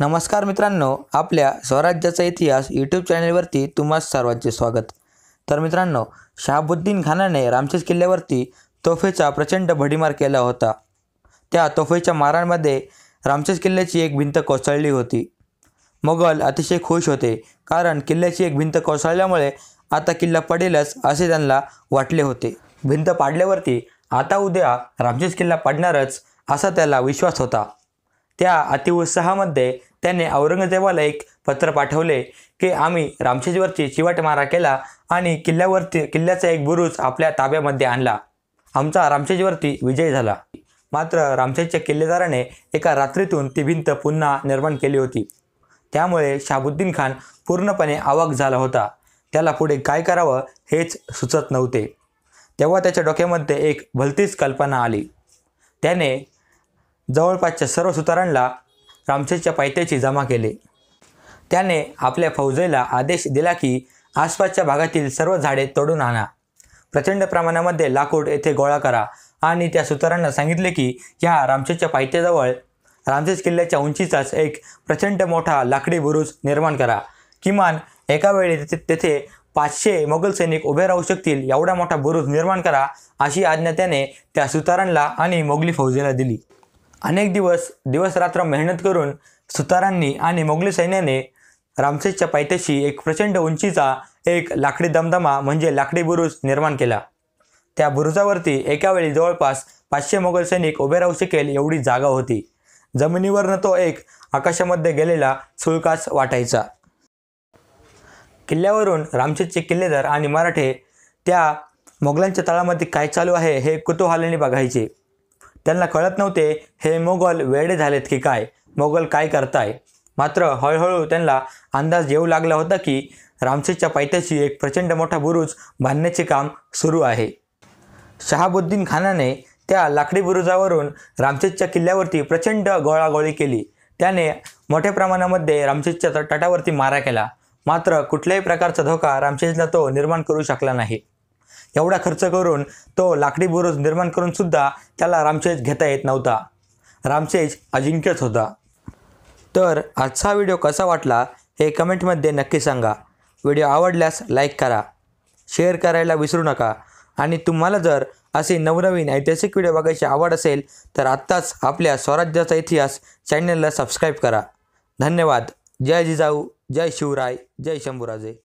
नमस्कार मित्रांनो आपल्या स्वराज्याचा इतिहास यूट्यूब चॅनेलवरती तुम्हा सर्वांचे स्वागत तर मित्रांनो शहाबुद्दीन खानाने रामचेस किल्ल्यावरती तोफेचा प्रचंड भडीमार केला होता त्या तोफेच्या मारांमध्ये रामचेस किल्ल्याची एक भिंत कोसळली होती मोगल अतिशय खुश होते कारण किल्ल्याची एक भिंत कोसळल्यामुळे आता किल्ला पडेलच असे त्यांना वाटले होते भिंत पाडल्यावरती आता उद्या रामचेस किल्ला पडणारच असा त्याला विश्वास होता त्या अतिउत्साहामध्ये त्याने औरंगजेबाला एक पत्र पाठवले की आम्ही रामशेजवरची मारा केला आणि किल्ल्यावरती किल्ल्याचा एक बुरुज आपल्या ताब्यामध्ये आणला आमचा रामशेजवरती विजय झाला मात्र रामशेजच्या किल्लेदाराने एका रात्रीतून ती भिंत पुन्हा निर्माण केली होती त्यामुळे शाबुद्दीन खान पूर्णपणे आवाक झाला होता त्याला पुढे काय करावं हेच सुचत नव्हते तेव्हा त्याच्या डोक्यामध्ये एक भलतीच कल्पना आली त्याने जवळपासच्या सर्व सुतारांना रामसेच्या पायथ्याची जमा केले त्याने आपल्या फौजेला आदेश दिला की आसपासच्या भागातील सर्व झाडे तोडून आणा प्रचंड प्रमाणामध्ये लाकूड येथे गोळा करा आणि त्या सुतारांना सांगितले की ह्या रामशेच्या पायथ्याजवळ रामसेस किल्ल्याच्या उंचीचाच एक प्रचंड मोठा लाकडी बुरुज निर्माण करा किमान एका वेळी तेथे पाचशे मोगल सैनिक उभे राहू शकतील एवढा मोठा बुरुज निर्माण करा अशी आज्ञा त्याने त्या सुतारांना आणि मोगली फौजेला दिली अनेक दिवस दिवसरात्र मेहनत करून सुतारांनी आणि मोगली सैन्याने रामसेसच्या पायथ्याशी एक प्रचंड उंचीचा एक लाकडी दमदमा म्हणजे लाकडी बुरुज निर्माण केला त्या बुरुजावरती एकावेळी जवळपास पाचशे मोगल सैनिक उभे राहू शकेल एवढी जागा होती जमिनीवरनं तो एक आकाशामध्ये गेलेला सुळकास वाटायचा किल्ल्यावरून रामशेदचे किल्लेदार आणि मराठे त्या मोगलांच्या तळामध्ये काय चालू आहे हे कुतूहालाने बघायचे त्यांना कळत नव्हते हे मोगल वेडे झालेत की काय मोगल काय करताय मात्र हळूहळू त्यांना अंदाज येऊ लागला होता की रामसेच्या पायथ्याशी एक प्रचंड मोठा बुरुज बांधण्याचे काम सुरू आहे शहाबुद्दीन खानाने त्या लाकडी बुरुजावरून रामसेतच्या किल्ल्यावरती प्रचंड गोळागोळी केली त्याने मोठ्या प्रमाणामध्ये रामसेतच्या तटावरती मारा केला मात्र कुठल्याही प्रकारचा धोका रामसेतला तो निर्माण करू शकला नाही एवढा खर्च करून तो लाकडी बुरुज निर्माण करून सुद्धा त्याला रामशेज घेता येत नव्हता रामशेज अजिंक्यच होता तर आजचा व्हिडिओ कसा वाटला हे कमेंटमध्ये नक्की सांगा व्हिडिओ आवडल्यास लाईक करा शेअर करायला विसरू नका आणि तुम्हाला जर असे नवनवीन ऐतिहासिक व्हिडिओ बघायची आवड असेल तर आत्ताच आपल्या स्वराज्याचा इतिहास चॅनलला सबस्क्राईब करा धन्यवाद जय जिजाऊ जय शिवराय जय शंभूराजे